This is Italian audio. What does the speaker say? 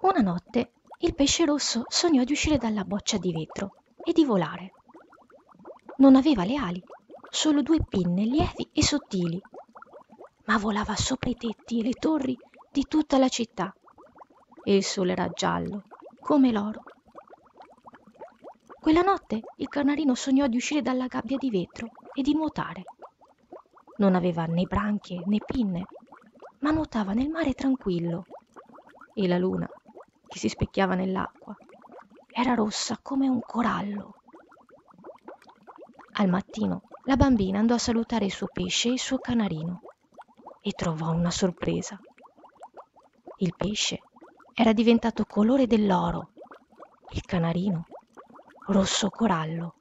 Una notte il pesce rosso sognò di uscire dalla boccia di vetro e di volare. Non aveva le ali, solo due pinne lievi e sottili, ma volava sopra i tetti e le torri di tutta la città e il sole era giallo come l'oro. Quella notte il canarino sognò di uscire dalla gabbia di vetro e di nuotare. Non aveva né branchie né pinne, ma nuotava nel mare tranquillo e la luna che si specchiava nell'acqua. Era rossa come un corallo. Al mattino la bambina andò a salutare il suo pesce e il suo canarino e trovò una sorpresa. Il pesce era diventato colore dell'oro, il canarino rosso corallo.